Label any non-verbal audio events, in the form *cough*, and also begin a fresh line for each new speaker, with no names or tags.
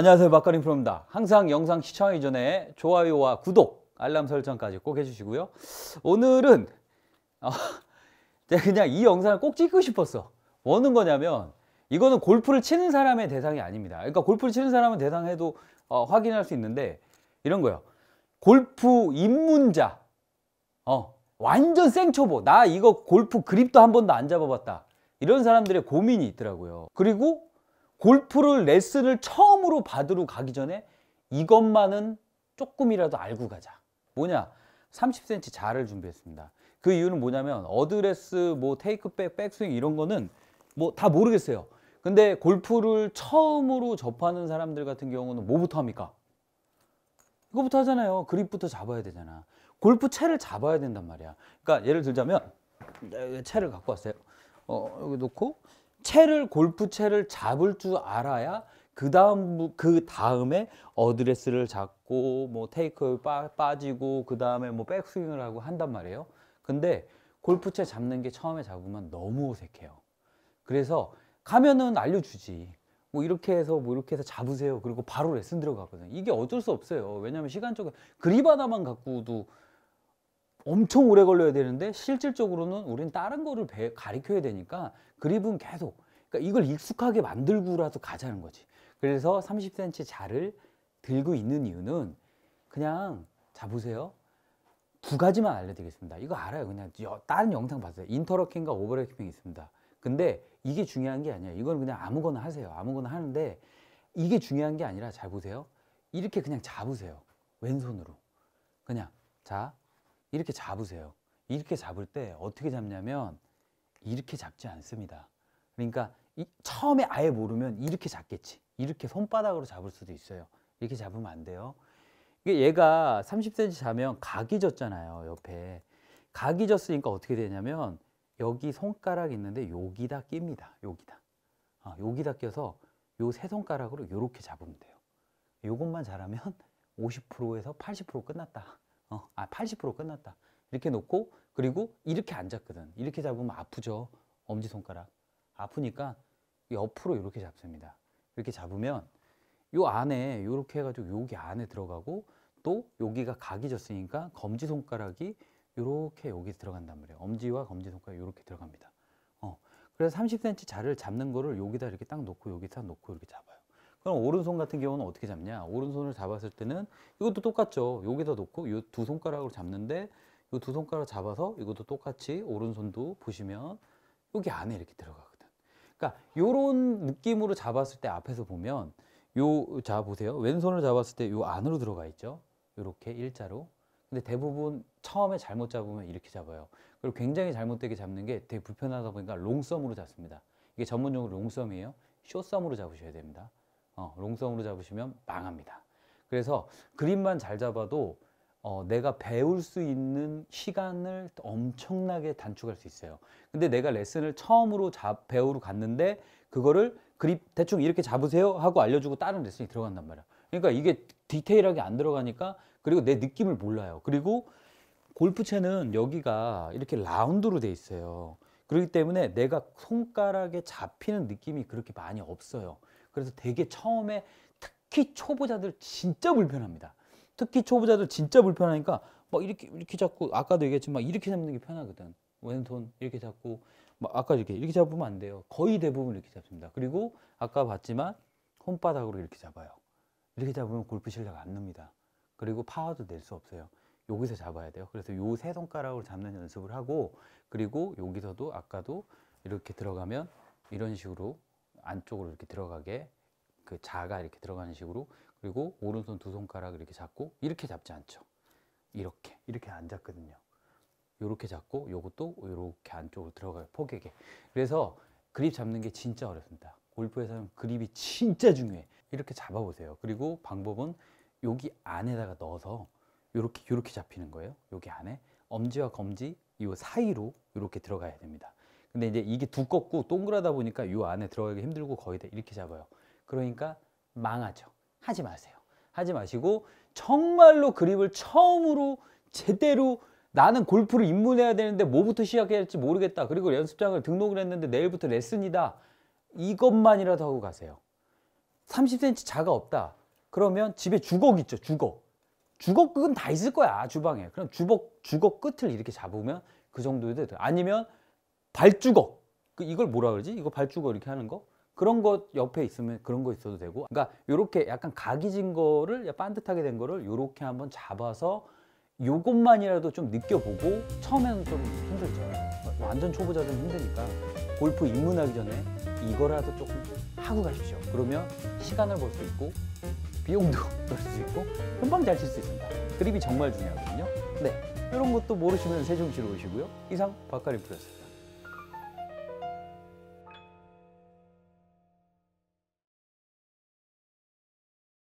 안녕하세요 박가림 프로입니다 항상 영상 시청하기 전에 좋아요와 구독 알람 설정까지 꼭 해주시고요 오늘은 어, 그냥 이 영상을 꼭 찍고 싶었어 뭐는 거냐면 이거는 골프를 치는 사람의 대상이 아닙니다 그러니까 골프를 치는 사람은 대상해도 어, 확인할 수 있는데 이런 거요 골프 입문자 어, 완전 생초보 나 이거 골프 그립도 한 번도 안 잡아봤다 이런 사람들의 고민이 있더라고요 그리고 골프를 레슨을 처음으로 받으러 가기 전에 이것만은 조금이라도 알고 가자. 뭐냐? 30cm 자를 준비했습니다. 그 이유는 뭐냐면 어드레스, 뭐 테이크백, 백스윙 이런 거는 뭐 다 모르겠어요. 근데 골프를 처음으로 접하는 사람들 같은 경우는 뭐부터 합니까? 이거부터 하잖아요. 그립부터 잡아야 되잖아. 골프 채를 잡아야 된단 말이야. 그러니까 예를 들자면 네, 채를 갖고 왔어요. 어, 여기 놓고 채를 골프 채를 잡을 줄 알아야 그 다음 그 다음에 어드레스를 잡고 뭐 테이크를 빠, 지고그 다음에 뭐 백스윙을 하고 한단 말이에요. 근데 골프채 잡는 게 처음에 잡으면 너무 어색해요. 그래서 가면은 알려주지. 뭐 이렇게 해서 뭐 이렇게 해서 잡으세요. 그리고 바로 레슨 들어가거든요. 이게 어쩔 수 없어요. 왜냐면 시간적으로 그립 하나만 갖고도 엄청 오래 걸려야 되는데 실질적으로는 우린 다른 거를 배, 가리켜야 되니까 그립은 계속 그러니까 이걸 익숙하게 만들고라도 가자는 거지 그래서 30cm 자를 들고 있는 이유는 그냥 자 보세요 두 가지만 알려드리겠습니다 이거 알아요 그냥 다른 영상 봤어요 인터러킹과 오버래킹이 있습니다 근데 이게 중요한 게 아니에요 이건 그냥 아무거나 하세요 아무거나 하는데 이게 중요한 게 아니라 잘 보세요 이렇게 그냥 잡으세요 왼손으로 그냥 자 이렇게 잡으세요. 이렇게 잡을 때 어떻게 잡냐면 이렇게 잡지 않습니다. 그러니까 이, 처음에 아예 모르면 이렇게 잡겠지. 이렇게 손바닥으로 잡을 수도 있어요. 이렇게 잡으면 안 돼요. 이게 얘가 30cm 자면 각이 졌잖아요. 옆에. 각이 졌으니까 어떻게 되냐면 여기 손가락 있는데 여기다 낍니다. 여기다. 아, 여기다 껴서 요 세 손가락으로 요렇게 잡으면 돼요. 요것만 잘하면 50%에서 80% 끝났다. 어, 아, 80% 끝났다. 이렇게 놓고 그리고 이렇게 안 잡거든. 이렇게 잡으면 아프죠. 엄지손가락. 아프니까 옆으로 이렇게 잡습니다. 이렇게 잡으면 요 안에 이렇게 해가지고 여기 안에 들어가고 또 여기가 각이 졌으니까 검지손가락이 이렇게 여기 들어간단 말이에요. 엄지와 검지손가락 이렇게 들어갑니다. 어. 그래서 30cm 자를 잡는 거를 여기다 이렇게 딱 놓고 여기다 놓고 이렇게 잡아요. 그럼 오른손 같은 경우는 어떻게 잡냐? 오른손을 잡았을 때는 이것도 똑같죠. 여기다 놓고 이 두 손가락으로 잡는데 이 두 손가락 잡아서 이것도 똑같이 오른손도 보시면 여기 안에 이렇게 들어가거든. 그러니까 이런 느낌으로 잡았을 때 앞에서 보면 요자 보세요. 왼손을 잡았을 때 요 안으로 들어가 있죠. 이렇게 일자로. 근데 대부분 처음에 잘못 잡으면 이렇게 잡아요. 그리고 굉장히 잘못되게 잡는 게 되게 불편하다 보니까 롱썸으로 잡습니다. 이게 전문용어로 롱썸이에요. 쇼썸으로 잡으셔야 됩니다. 어, 롱성으로 잡으시면 망합니다. 그래서 그림만 잘 잡아도 어, 내가 배울 수 있는 시간을 엄청나게 단축할 수 있어요. 근데 내가 레슨을 처음으로 잡, 배우러 갔는데 그거를 그립 대충 이렇게 잡으세요 하고 알려주고 다른 레슨이 들어간단 말이야. 그러니까 이게 디테일하게 안 들어가니까 그리고 내 느낌을 몰라요. 그리고 골프채는 여기가 이렇게 라운드로 돼 있어요. 그렇기 때문에 내가 손가락에 잡히는 느낌이 그렇게 많이 없어요. 그래서 되게 처음에 특히 초보자들 진짜 불편합니다. 특히 초보자들 진짜 불편하니까 막 이렇게 이렇게 잡고 아까도 얘기했지만 이렇게 잡는 게 편하거든. 왼손 이렇게 잡고 막 아까 이렇게 이렇게 잡으면 안 돼요. 거의 대부분 이렇게 잡습니다. 그리고 아까 봤지만 손바닥으로 이렇게 잡아요. 이렇게 잡으면 골프 실력 안 늡니다. 그리고 파워도 낼 수 없어요. 여기서 잡아야 돼요. 그래서 요 세 손가락으로 잡는 연습을 하고 그리고 여기서도 아까도 이렇게 들어가면 이런 식으로 안쪽으로 이렇게 들어가게 그 자가 이렇게 들어가는 식으로 그리고 오른손 두 손가락 이렇게 잡고 이렇게 잡지 않죠. 이렇게 이렇게 안 잡거든요. 요렇게 잡고 요것도 요렇게 안쪽으로 들어가요. 포개게. 그래서 그립 잡는 게 진짜 어렵습니다. 골프에서는 그립이 진짜 중요해. 이렇게 잡아보세요. 그리고 방법은 여기 안에다가 넣어서 요렇게 요렇게 잡히는 거예요. 여기 안에 엄지와 검지 이 사이로 이렇게 들어가야 됩니다. 근데 이제 이게 두껍고 동그라다 보니까 요 안에 들어가기 힘들고 거의 다 이렇게 잡아요. 그러니까 망하죠. 하지 마세요. 하지 마시고 정말로 그립을 처음으로 제대로 나는 골프를 입문해야 되는데 뭐부터 시작해야 할지 모르겠다. 그리고 연습장을 등록을 했는데 내일부터 레슨이다. 이것만이라도 하고 가세요. 30cm 자가 없다. 그러면 집에 주걱 있죠. 주걱. 주걱 끝은 다 있을 거야. 주방에. 그럼 주걱, 주걱 끝을 이렇게 잡으면 그 정도도 돼. 아니면 발주거 그 이걸 뭐라 그러지? 이거 발주거 이렇게 하는 거? 그런 것 옆에 있으면 그런 거 있어도 되고 그러니까 이렇게 약간 각이진 거를 반듯하게 된 거를 이렇게 한번 잡아서 요것만이라도 좀 느껴보고 처음에는 좀 힘들죠 완전 초보자들은 힘드니까 골프 입문하기 전에 이거라도 조금 하고 가십시오 그러면 시간을 벌 수 있고 비용도 *laughs* 벌 수 있고 금방 잘 칠 수 있습니다 그립이 정말 중요하거든요 네 이런 것도 모르시면 세종시로 오시고요 이상 박가림 프로였습니다